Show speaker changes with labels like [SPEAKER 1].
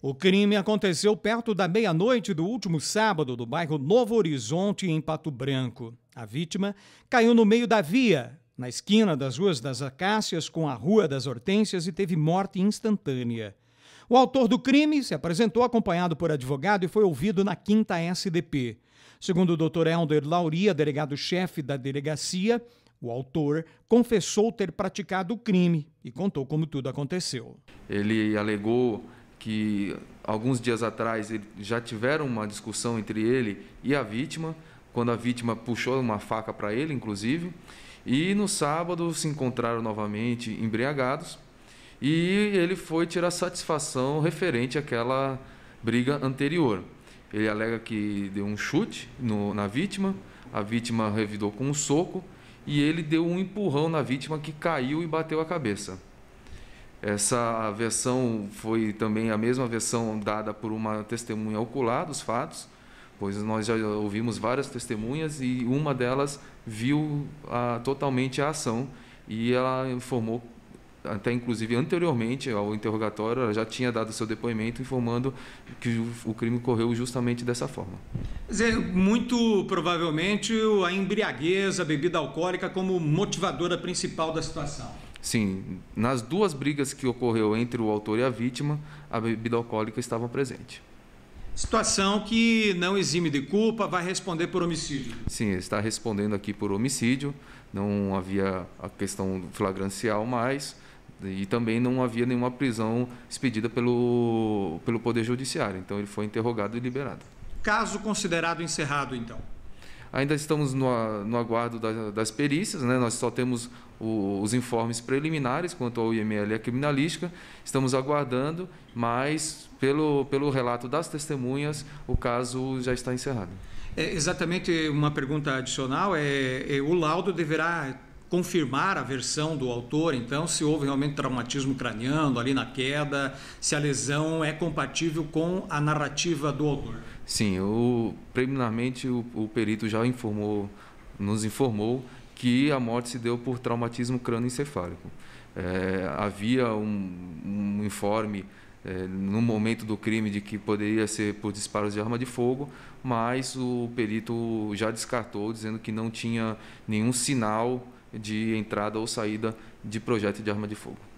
[SPEAKER 1] O crime aconteceu perto da meia-noite do último sábado do bairro Novo Horizonte, em Pato Branco. A vítima caiu no meio da via, na esquina das Ruas das Acácias com a Rua das Hortênsias e teve morte instantânea. O autor do crime se apresentou acompanhado por advogado e foi ouvido na quinta SDP. Segundo o Dr. Helder Lauria, delegado-chefe da delegacia, o autor confessou ter praticado o crime e contou como tudo aconteceu.
[SPEAKER 2] Ele alegou que alguns dias atrás já tiveram uma discussão entre ele e a vítima, quando a vítima puxou uma faca para ele, inclusive. E no sábado se encontraram novamente embriagados e ele foi tirar satisfação referente àquela briga anterior. Ele alega que deu um chute no, na vítima, a vítima revidou com um soco e ele deu um empurrão na vítima que caiu e bateu a cabeça. Essa versão foi também a mesma versão dada por uma testemunha ocular dos fatos, pois nós já ouvimos várias testemunhas e uma delas viu a, ah, totalmente a ação e ela informou até inclusive anteriormente ao interrogatório, ela já tinha dado seu depoimento informando que o crime ocorreu justamente dessa forma.
[SPEAKER 1] Zé, muito provavelmente a embriaguez, a bebida alcoólica como motivadora principal da situação.
[SPEAKER 2] Sim, nas duas brigas que ocorreu entre o autor e a vítima, a bebida alcoólica estava presente.
[SPEAKER 1] Situação
[SPEAKER 2] que não exime de culpa, vai responder por homicídio. Sim, está respondendo aqui por homicídio. Não havia a questão flagrancial mais e também não havia nenhuma prisão expedida pelo, pelo Poder Judiciário. Então ele foi interrogado e liberado.
[SPEAKER 1] Caso considerado encerrado, então.
[SPEAKER 2] Ainda estamos no, no aguardo da, das perícias, né? nós só temos o, os informes preliminares quanto ao IML e à criminalística, estamos aguardando, mas pelo, pelo relato das testemunhas, o caso já está encerrado. É
[SPEAKER 1] exatamente uma pergunta adicional é, é o laudo deverá confirmar a versão do autor, então, se houve realmente traumatismo craniano ali na queda, se a lesão é
[SPEAKER 2] compatível com a narrativa do autor. Sim, o, preliminarmente o, o perito já informou, nos informou que a morte se deu por traumatismo crânioencefálico. É, havia um, um informe é, no momento do crime de que poderia ser por disparos de arma de fogo, mas o perito já descartou, dizendo que não tinha nenhum sinal de entrada ou saída de projeto de arma de fogo.